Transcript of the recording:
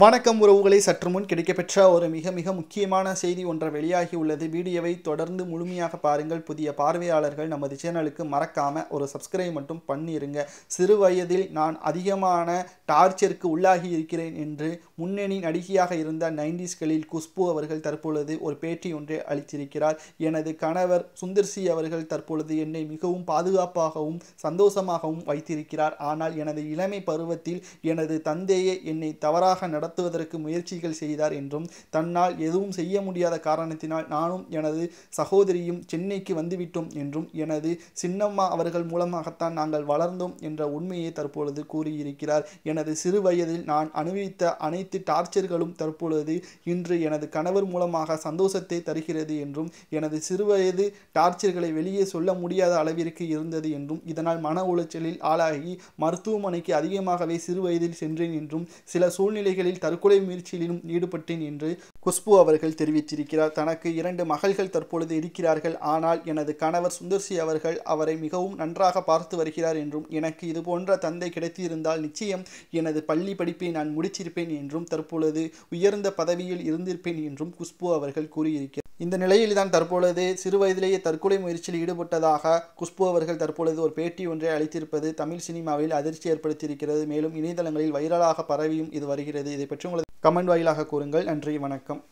வணக்கம் உறவுகளை சற்று முன் கிடைக்கப்பெற்ற ஒரு மிக மிக முக்கியமான செய்தி ஒன்றை வெளியாகி உள்ளது வீடியோவை தொடர்ந்து முழுமையாக பாருங்கள் புதிய பார்வையாளர்கள் நமது சேனலுக்கு மறக்காமல் ஒரு சப்ஸ்கிரைப் மட்டும் பண்ணிடுங்க சிறு வயதில் நான் அதிகமான டார்ச்சருக்கு உள்ளாகி இருக்கிறேன் என்று முன்னணி நடிகையாக இருந்த நைன்டிஸ்களில் குஷ்பு அவர்கள் தற்பொழுது ஒரு பேட்டி ஒன்றை அளித்திருக்கிறார் எனது கணவர் சுந்தர்சி அவர்கள் தற்பொழுது என்னை மிகவும் பாதுகாப்பாகவும் சந்தோஷமாகவும் வைத்திருக்கிறார் ஆனால் எனது இளமை பருவத்தில் எனது தந்தையே என்னை தவறாக நடத்துவதற்கு முயற்சிகள் செய்தார் என்றும் தன்னால் எதுவும் செய்ய முடியாத காரணத்தினால் நானும் எனது சகோதரியும் சென்னைக்கு வந்துவிட்டோம் என்றும் எனது சின்னம்மா அவர்கள் மூலமாகத்தான் நாங்கள் வளர்ந்தோம் என்ற உண்மையை தற்பொழுது கூறியிருக்கிறார் என எனது சிறு வயதில் நான் அனுபவித்த அனைத்து டார்ச்சர்களும் தற்பொழுது இன்று எனது கணவர் மூலமாக சந்தோஷத்தை தருகிறது என்றும் எனது சிறுவயது டார்ச்சர்களை வெளியே சொல்ல முடியாத அளவிற்கு இருந்தது என்றும் இதனால் மன உளைச்சலில் ஆளாகி மருத்துவமனைக்கு அதிகமாகவே சிறு வயதில் சென்றேன் என்றும் சில சூழ்நிலைகளில் தற்கொலை முயற்சியிலும் ஈடுபட்டேன் என்று குஷ்பு அவர்கள் தெரிவித்திருக்கிறார் தனக்கு இரண்டு மகள்கள் தற்பொழுது இருக்கிறார்கள் ஆனால் எனது கணவர் சுந்தர்சி அவர்கள் அவரை மிகவும் நன்றாக பார்த்து வருகிறார் என்றும் எனக்கு இதுபோன்ற தந்தை கிடைத்திருந்தால் நிச்சயம் எனது பள்ளி படிப்பை நான் முடிச்சிருப்பேன் என்றும் தற்பொழுது உயர்ந்த பதவியில் இருந்திருப்பேன் என்றும் குஷ்பு அவர்கள் கூறியிருக்கிறார் இந்த நிலையில்தான் தற்பொழுது சிறு வயதிலேயே தற்கொலை முயற்சியில் ஈடுபட்டதாக குஷ்பு அவர்கள் தற்பொழுது ஒரு பேட்டி ஒன்றை அளித்திருப்பது தமிழ் சினிமாவில் அதிர்ச்சி ஏற்படுத்தியிருக்கிறது மேலும் இணையதளங்களில் வைரலாக பரவியும் இது வருகிறது இதை பற்றி உங்களது கமெண்ட் வாயிலாக கூறுங்கள் நன்றி வணக்கம்